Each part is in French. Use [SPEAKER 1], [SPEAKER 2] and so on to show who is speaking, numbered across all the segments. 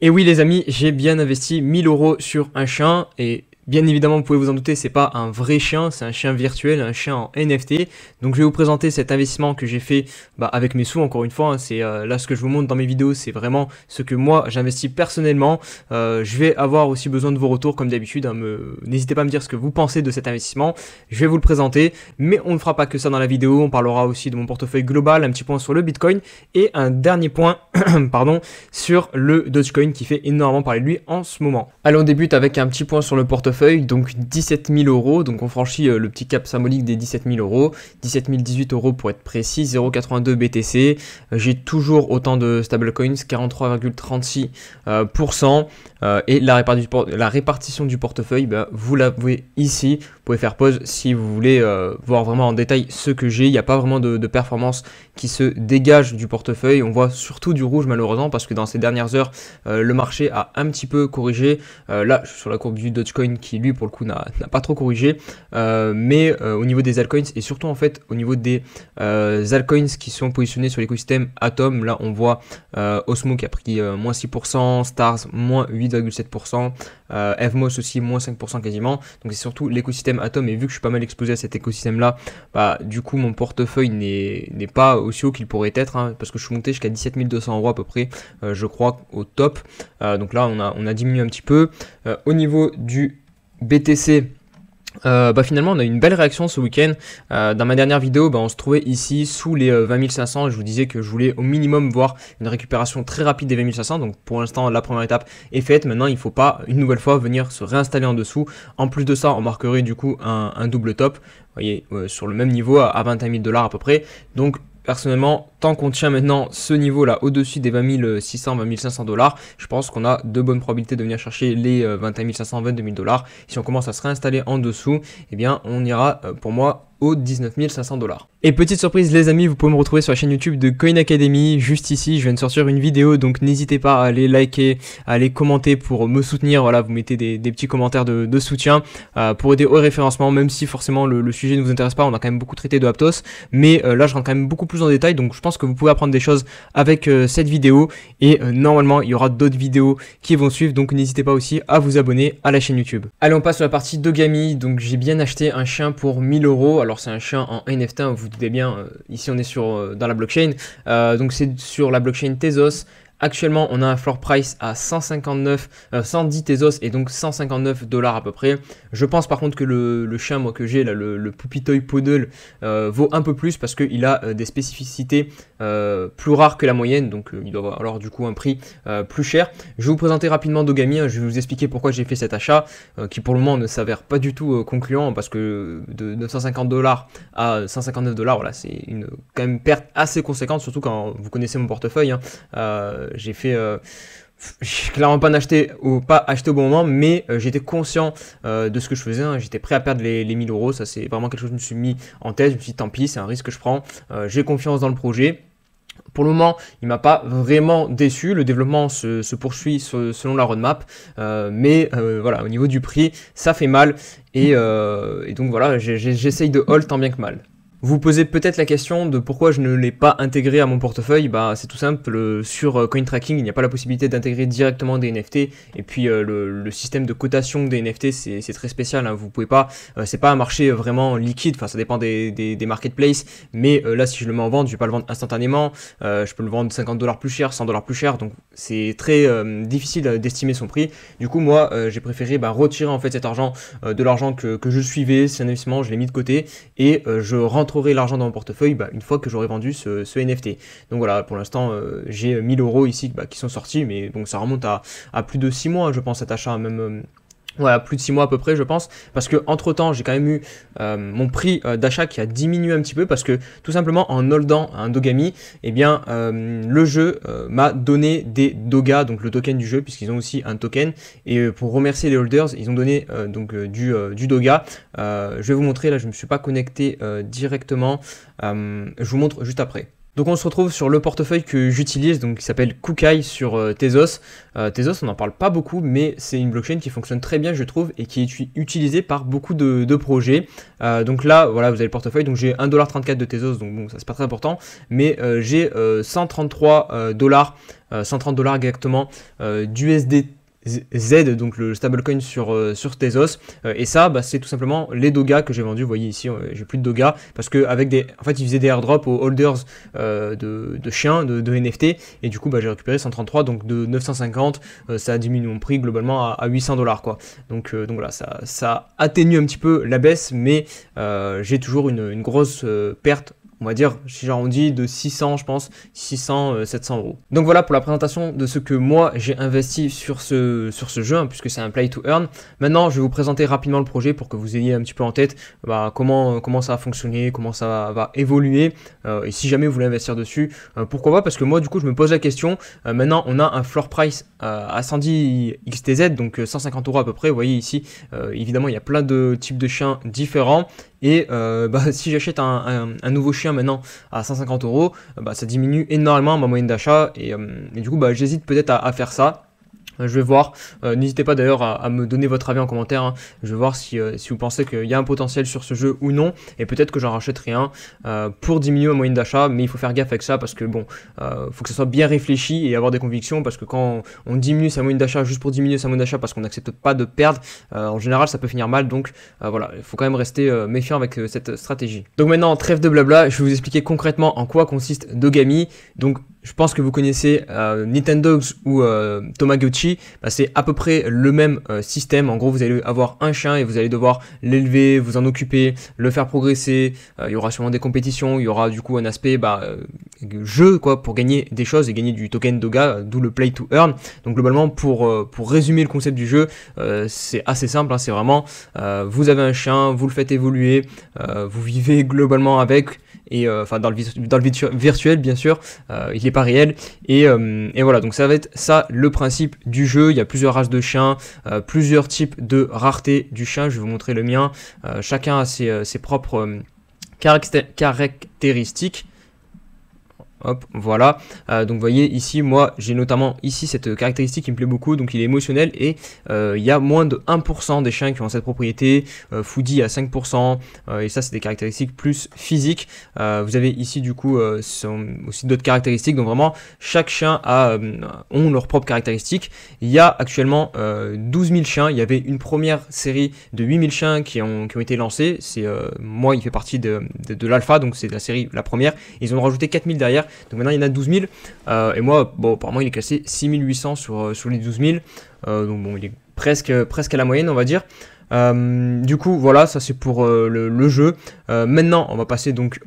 [SPEAKER 1] Et oui les amis, j'ai bien investi 1000 euros sur un chien et Bien évidemment, vous pouvez vous en douter, c'est pas un vrai chien, c'est un chien virtuel, un chien en NFT. Donc je vais vous présenter cet investissement que j'ai fait bah, avec mes sous, encore une fois. Hein. c'est euh, là ce que je vous montre dans mes vidéos, c'est vraiment ce que moi j'investis personnellement. Euh, je vais avoir aussi besoin de vos retours comme d'habitude. Hein. N'hésitez pas à me dire ce que vous pensez de cet investissement. Je vais vous le présenter, mais on ne fera pas que ça dans la vidéo. On parlera aussi de mon portefeuille global, un petit point sur le Bitcoin et un dernier point, pardon, sur le Dogecoin qui fait énormément parler de lui en ce moment. Allez, on débute avec un petit point sur le portefeuille donc 17 000 euros. Donc on franchit euh, le petit cap symbolique des 17 000 euros, 17 018 euros pour être précis, 0,82 BTC. Euh, j'ai toujours autant de stable stablecoins, 43,36%. Euh, et la, répartition du portefeuille, bah, vous la voyez ici. Vous pouvez faire pause si vous voulez voir vraiment en détail ce que j'ai. Il n'y a pas vraiment de, performance qui se dégage du portefeuille. On voit surtout du rouge malheureusement parce que dans ces dernières heures, le marché a un petit peu corrigé. là, sur la courbe du Dogecoin lui pour le coup n'a pas trop corrigé. Euh, mais euh, au niveau des altcoins et surtout en fait au niveau des euh, altcoins qui sont positionnés sur l'écosystème Atom, là on voit Osmo qui a pris moins 6%, Stars moins 8,7%, Evmos aussi moins 5% quasiment. Donc c'est surtout l'écosystème Atom et vu que je suis pas mal exposé à cet écosystème là, bah du coup mon portefeuille n'est pas aussi haut qu'il pourrait être hein, parce que je suis monté jusqu'à 17 200 euros à peu près, je crois, au top. donc là on a, on a diminué un petit peu. au niveau du BTC. Euh, bah finalement on a eu une belle réaction ce week-end. Euh, dans ma dernière vidéo, bah, on se trouvait ici sous les 20 euh, 500 je vous disais que je voulais au minimum voir une récupération très rapide des 20 500. Donc pour l'instant la première étape est faite. Maintenant il ne faut pas une nouvelle fois venir se réinstaller en dessous. En plus de ça on marquerait du coup un, double top. voyez sur le même niveau à, à 21 000 dollars à peu près. Donc personnellement, tant qu'on tient maintenant ce niveau-là au-dessus des 20 600, 20 500 dollars, je pense qu'on a de bonnes probabilités de venir chercher les 21 500, 22 000 dollars. Si on commence à se réinstaller en dessous, eh bien, on ira, euh, pour moi, aux 19 500 dollars. Et petite surprise les amis, vous pouvez me retrouver sur la chaîne YouTube de Coin Academy, juste ici, je viens de sortir une vidéo, donc n'hésitez pas à aller liker, à aller commenter pour me soutenir, voilà, vous mettez des, petits commentaires de, soutien euh, pour aider au référencement, même si forcément le, sujet ne vous intéresse pas, on a quand même beaucoup traité de Aptos, mais euh, là je rentre quand même beaucoup plus en détail, donc je pense que vous pouvez apprendre des choses avec euh, cette vidéo, et normalement il y aura d'autres vidéos qui vont suivre, donc n'hésitez pas aussi à vous abonner à la chaîne YouTube. Allez on passe sur la partie Dogami, donc j'ai bien acheté un chien pour 1000 euros, alors c'est un chien en NFT, vous vous doutez bien, euh, ici on est sur, euh, dans la blockchain, euh, donc c'est sur la blockchain Tezos, Actuellement, on a un floor price à 159, 110 euh, Tezos et donc 159 dollars à peu près. Je pense par contre que le, chien moi que j'ai le, puppy Poupitoy Poodle euh, vaut un peu plus parce qu'il a euh, des spécificités plus rares que la moyenne, donc il doit avoir alors du coup un prix plus cher. Je vais vous présenter rapidement Dogami, hein, je vais vous expliquer pourquoi j'ai fait cet achat qui pour le moment ne s'avère pas du tout concluant parce que de 950 dollars à 159 dollars, voilà, c'est une quand même perte assez conséquente, surtout quand vous connaissez mon portefeuille. Hein, euh, j'ai fait euh, clairement pas n'acheter ou pas acheter au bon moment, mais euh, j'étais conscient de ce que je faisais. Hein. j'étais prêt à perdre les, 1000 euros. Ça, c'est vraiment quelque chose que je me suis mis en tête. Je me suis dit, tant pis, c'est un risque que je prends. j'ai confiance dans le projet. Pour le moment, il ne m'a pas vraiment déçu. Le développement se, poursuit selon la roadmap, mais voilà, au niveau du prix, ça fait mal. Et, et donc voilà, j'essaye de hold tant bien que mal. Vous posez peut-être la question de pourquoi je ne l'ai pas intégré à mon portefeuille. Bah, c'est tout simple. Euh, sur euh, CoinTracking, il n'y a pas la possibilité d'intégrer directement des NFT. Et puis euh, le, système de cotation des NFT, c'est très spécial. Hein. Vous pouvez pas. c'est pas un marché vraiment liquide. Enfin, ça dépend des, marketplaces. Mais là, si je le mets en vente, je vais pas le vendre instantanément. je peux le vendre 50 dollars plus cher, 100 dollars plus cher. Donc c'est très difficile d'estimer son prix. Du coup, moi, j'ai préféré bah, retirer en fait cet argent de l'argent que, que, je suivais, c'est un investissement, je l'ai mis de côté et je rentre l'argent dans mon portefeuille bah, une fois que j'aurai vendu ce, NFT. Donc voilà, pour l'instant, euh, j'ai 1000 euros ici bah, qui sont sortis, mais bon ça remonte à, à plus de six mois, je pense, cet achat, même euh, voilà, plus de 6 mois à peu près, je pense, parce que entre temps, j'ai quand même eu euh, mon prix euh, d'achat qui a diminué un petit peu parce que tout simplement en holdant un Dogami, eh bien, euh, le jeu m'a donné des Dogas, donc le token du jeu, puisqu'ils ont aussi un token. Et pour remercier les holders, ils ont donné donc du, du Doga. je vais vous montrer, là, je ne me suis pas connecté directement. je vous montre juste après. Donc on se retrouve sur le portefeuille que j'utilise, donc qui s'appelle Kukai sur euh, Tezos. Euh, Tezos, on n'en parle pas beaucoup, mais c'est une blockchain qui fonctionne très bien, je trouve, et qui est utilisée par beaucoup de, projets. Euh, donc là, voilà, vous avez le portefeuille. Donc j'ai 1,34$ de Tezos, donc bon, ça c'est pas très important, mais j'ai 133 dollars, 130 dollars exactement d'USDT Z, donc le stablecoin sur, euh, sur Tezos. Euh, et ça, bah, c'est tout simplement les Doga que j'ai vendu. Vous voyez ici, euh, j'ai plus de Doga parce que avec des, en fait, ils faisaient des airdrops aux holders de, chiens, de, NFT. Et du coup, bah, j'ai récupéré 133, donc de 950, ça a diminué mon prix globalement à, 800 dollars, quoi. Donc, donc voilà, ça, ça atténue un petit peu la baisse, mais j'ai toujours une grosse perte on va dire, si on dit de 600, je pense, 600, 700 euh, euros. Donc voilà pour la présentation de ce que moi j'ai investi sur ce, sur ce jeu, hein, puisque c'est un play to earn. Maintenant, je vais vous présenter rapidement le projet pour que vous ayez un petit peu en tête bah, comment, euh, comment ça va fonctionner, comment ça va, évoluer, euh, et si jamais vous voulez investir dessus, pourquoi pas, parce que moi du coup je me pose la question, maintenant on a un floor price à 110 XTZ, donc 150 euros à peu près, vous voyez ici, évidemment il y a plein de types de chiens différents, et euh, bah, si j'achète un, nouveau chien maintenant à 150 euros, bah, ça diminue énormément ma moyenne d'achat. Et, euh, du coup, bah, j'hésite peut-être à, faire ça. Euh, je vais voir. Euh, n'hésitez pas d'ailleurs à, me donner votre avis en commentaire. Hein. Je vais voir euh, si, vous pensez qu'il y a un potentiel sur ce jeu ou non. Et peut-être que j'en rachète rien pour diminuer ma moyenne d'achat. Mais il faut faire gaffe avec ça parce que bon, il faut que ce soit bien réfléchi et avoir des convictions. Parce que quand on, on diminue sa moyenne d'achat juste pour diminuer sa moyenne d'achat parce qu'on n'accepte pas de perdre, en général ça peut finir mal. Donc voilà, il faut quand même rester méfiant avec cette stratégie. Donc maintenant, trêve de blabla, je vais vous expliquer concrètement en quoi consiste Dogami. Donc je pense que vous connaissez euh, ou euh, bah, c'est à peu près le même euh, système. En gros, vous allez avoir un chien et vous allez devoir l'élever, vous en occuper, le faire progresser. Euh, il y aura sûrement des compétitions, il y aura du coup un aspect bah, euh, jeu quoi pour gagner des choses et gagner du token Doga, d'où le play to earn. Donc globalement, pour, pour résumer le concept du jeu, c'est assez simple. Hein, c'est vraiment vous avez un chien, vous le faites évoluer, vous vivez globalement avec. Euh, enfin dans le dans virtuel bien sûr, euh, il n'est pas réel euh, et, voilà donc ça va être ça le principe du jeu. Il y a plusieurs races de chiens, plusieurs types de rareté du chien. Je vais vous montrer le mien. chacun a ses, ses propres caractéristiques Hop, voilà. Euh, donc vous voyez ici, moi j'ai notamment ici cette caractéristique qui me plaît beaucoup, donc il est émotionnel et euh, il y a moins de 1% des chiens qui ont cette propriété, euh, Foodie à 5%, et ça c'est des caractéristiques plus physiques. vous avez ici du coup aussi d'autres caractéristiques, donc vraiment chaque chien a ont leurs propres caractéristiques. Il y a actuellement 12 000 chiens, il y avait une première série de 8000 chiens qui ont, ont été lancés, c'est moi il fait partie de, de, l'alpha, donc c'est la série la première, ils ont rajouté 4000 derrière donc maintenant, il y en a 12 000. Euh, et moi, bon, apparemment, il est classé 6800 sur, euh, sur les 12 000. Euh, donc bon, il est presque, presque à la moyenne, on va dire. du coup, voilà, ça c'est pour le, jeu. maintenant, on va passer donc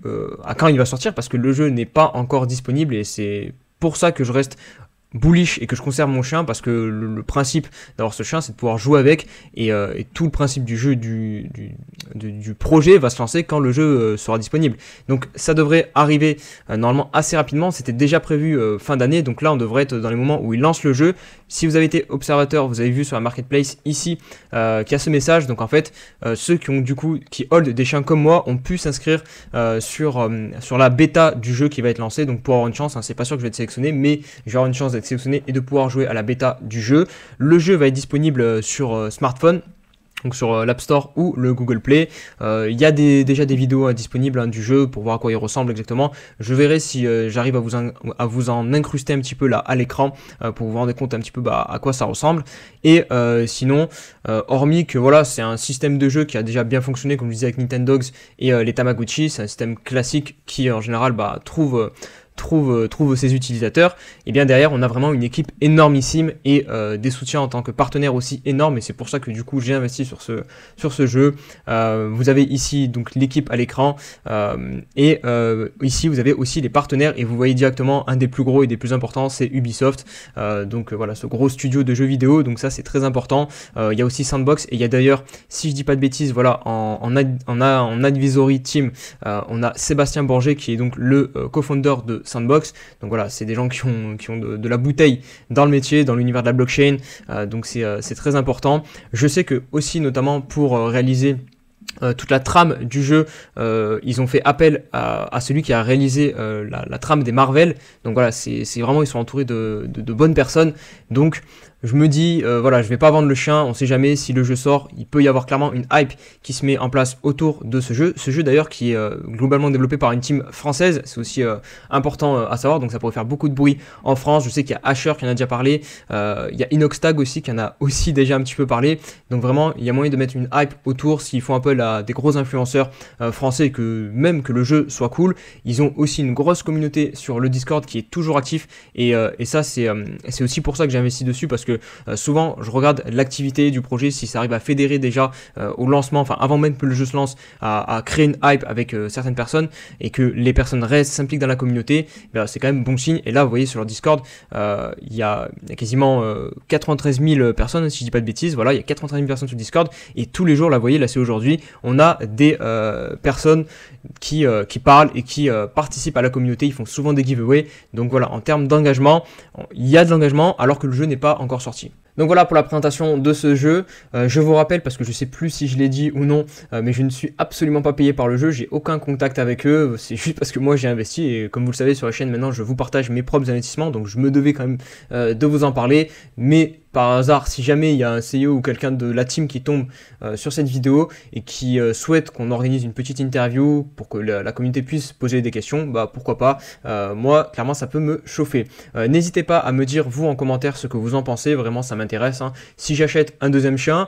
[SPEAKER 1] à quand il va sortir parce que le jeu n'est pas encore disponible et c'est pour ça que je reste bullish et que je conserve mon chien parce que le, principe d'avoir ce chien c'est de pouvoir jouer avec et, euh, tout le principe du jeu du, du, projet va se lancer quand le jeu euh, sera disponible donc ça devrait arriver euh, normalement assez rapidement c'était déjà prévu fin d'année donc là on devrait être dans les moments où il lance le jeu si vous avez été observateur vous avez vu sur la marketplace ici qu'il y a ce message donc en fait ceux qui ont du coup qui hold des chiens comme moi ont pu s'inscrire sur, sur la bêta du jeu qui va être lancé donc pour avoir une chance hein, c'est pas sûr que je vais être sélectionné mais avoir une chance d'être d'être et de pouvoir jouer à la bêta du jeu. Le jeu va être disponible euh, sur euh, smartphone, donc sur euh, l'App Store ou le Google Play. Il y a déjà des vidéos hein, disponibles hein, du jeu pour voir à quoi il ressemble exactement. Je verrai si j'arrive à vous, à vous en incruster un petit peu là à l'écran pour vous rendre compte un petit peu bah, à quoi ça ressemble. Et sinon, hormis que voilà, c'est un système de jeu qui a déjà bien fonctionné, comme je disais avec Nintendogs et les Tamagotchi, c'est un système classique qui en général bah, trouve trouve, euh, trouve ses utilisateurs, et eh bien derrière on a vraiment une équipe énormissime et euh, des soutiens en tant que partenaire aussi énormes et c'est pour ça que du coup j'ai investi sur ce, sur ce jeu. Euh, vous avez ici donc l'équipe à l'écran et ici vous avez aussi les partenaires et vous voyez directement un des plus gros et des plus importants c'est Ubisoft, donc voilà ce gros studio de jeux vidéo donc ça c'est très important. Il y a aussi Sandbox et il y a d'ailleurs si je dis pas de bêtises voilà en, advisory team on a Sébastien Borger qui est donc le co-founder de sandbox. Donc voilà, c'est des gens qui ont, qui ont de, la bouteille dans le métier, dans l'univers de la blockchain. Euh, donc euh, c'est très important. Je sais que aussi, notamment pour euh, réaliser toute la trame du jeu, ils ont fait appel à, celui qui a réalisé la, trame des Marvel. Donc voilà, c'est vraiment, ils sont entourés de, de bonnes personnes. Donc je me dis, euh, voilà, je vais pas vendre le chien, on sait jamais si le jeu sort, il peut y avoir clairement une hype qui se met en place autour de ce jeu. Ce jeu d'ailleurs qui est euh, globalement développé par une team française, c'est aussi euh, important à savoir, donc ça pourrait faire beaucoup de bruit en France. Je sais qu'il y a Asher qui en a déjà parlé, il y a Inoxtag aussi qui en a aussi déjà un petit peu parlé, donc vraiment il y a moyen de mettre une hype autour s'ils font appel à des gros influenceurs français et que même que le jeu soit cool. Ils ont aussi une grosse communauté sur le Discord qui est toujours actif et, et ça c'est aussi pour ça que j'ai investi dessus parce que euh, souvent, je regarde l'activité du projet, si ça arrive à fédérer déjà euh, au lancement, enfin avant même que le jeu se lance, à, créer une hype avec euh, certaines personnes et que les personnes restent, s'impliquent dans la communauté, eh c'est quand même bon signe. Et là, vous voyez sur leur Discord, il y a quasiment 93 000 personnes, si je dis pas de bêtises, voilà, il y a 93 000 personnes sur Discord et tous les jours, là, vous voyez, là, c'est aujourd'hui, on a des personnes qui, parlent et qui participent à la communauté. Ils font souvent des giveaways. Donc voilà, en termes d'engagement, il y a de l'engagement alors que le jeu n'est pas encore sortie. Donc voilà pour la présentation de ce jeu. Euh, je vous rappelle, parce que je sais plus si je l'ai dit ou non, euh, mais je ne suis absolument pas payé par le jeu, j'ai aucun contact avec eux, c'est juste parce que moi j'ai investi et comme vous le savez sur la chaîne maintenant je vous partage mes propres investissements, donc je me devais quand même euh, de vous en parler, mais par hasard, si jamais il y a un CEO ou quelqu'un de la team qui tombe euh, sur cette vidéo et qui euh, souhaite qu'on organise une petite interview pour que la, communauté puisse poser des questions, bah pourquoi pas. Euh, moi, clairement, ça peut me chauffer. N'hésitez pas à me dire, vous, en commentaire, ce que vous en pensez. Vraiment, ça m'intéresse. Hein. Si j'achète un deuxième chien,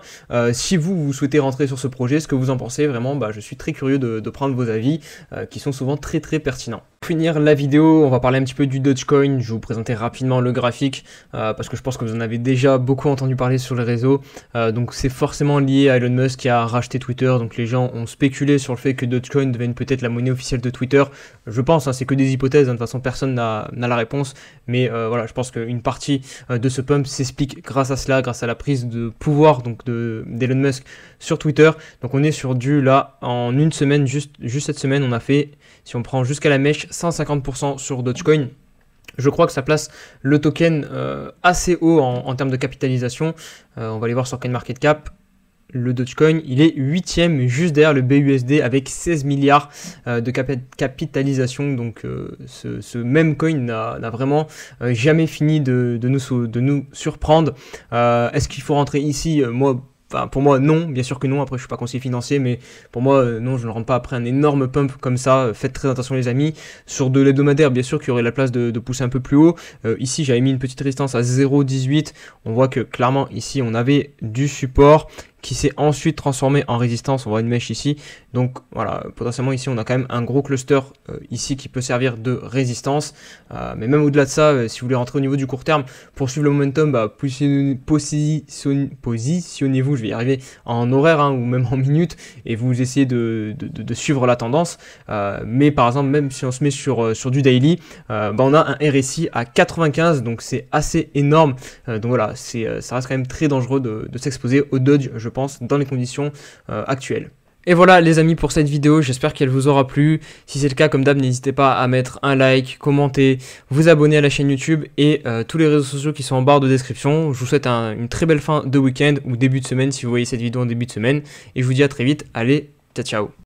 [SPEAKER 1] si vous, vous souhaitez rentrer sur ce projet, ce que vous en pensez, vraiment, bah, je suis très curieux de prendre vos avis qui sont souvent très, très pertinents finir la vidéo, on va parler un petit peu du Dogecoin. Je vais vous présenter rapidement le graphique euh, parce que je pense que vous en avez déjà beaucoup entendu parler sur les réseaux. Euh, donc c'est forcément lié à Elon Musk qui a racheté Twitter. Donc les gens ont spéculé sur le fait que Dogecoin devienne peut-être la monnaie officielle de Twitter. Je pense, hein, c'est que des hypothèses. Hein. de toute façon, personne n'a la réponse. Mais euh, voilà, je pense qu'une partie de ce pump s'explique grâce à cela, grâce à la prise de pouvoir donc d'Elon Musk sur Twitter. Donc on est sur du là en une semaine, juste, juste cette semaine, on a fait, si on prend jusqu'à la mèche, 150% sur Dogecoin. Je crois que ça place le token euh, assez haut en, termes de capitalisation. Euh, on va aller voir sur CoinMarketCap. Le Dogecoin, il est huitième, juste derrière le BUSD avec 16 milliards euh, de capitalisation. Donc ce, même coin n'a vraiment jamais fini de, nous, de nous surprendre. Est-ce qu'il faut rentrer ici Moi, pour moi, non, bien sûr que non. Après, je suis pas conseiller financier, mais pour moi, euh, non, je ne rentre pas après un énorme pump comme ça. Euh, faites très attention, les amis. Sur de l'hebdomadaire, bien sûr qu'il y aurait la place de, pousser un peu plus haut. Euh, ici, j'avais mis une petite résistance à 0,18. On voit que clairement, ici, on avait du support qui s'est ensuite transformé en résistance. On voit une mèche ici. Donc voilà, potentiellement ici on a quand même un gros cluster euh, ici qui peut servir de résistance. Euh, mais même au-delà de ça, euh, si vous voulez rentrer au niveau du court terme, pour suivre le momentum, bah, positionnez-vous, je vais y arriver, en horaire hein, ou même en minute et vous essayez de, suivre la tendance. mais par exemple, même si on se met sur, sur du daily, bah, on a un RSI à 95, donc c'est assez énorme. donc voilà, ça reste quand même très dangereux de, s'exposer au Dodge, je pense, dans les conditions euh, actuelles. Et voilà les amis pour cette vidéo, j'espère qu'elle vous aura plu. Si c'est le cas, comme d'hab, n'hésitez pas à mettre un like, commenter, vous abonner à la chaîne YouTube et euh, tous les réseaux sociaux qui sont en barre de description. Je vous souhaite une très belle fin de week-end ou début de semaine si vous voyez cette vidéo en début de semaine. Et je vous dis à très vite, allez, ciao ciao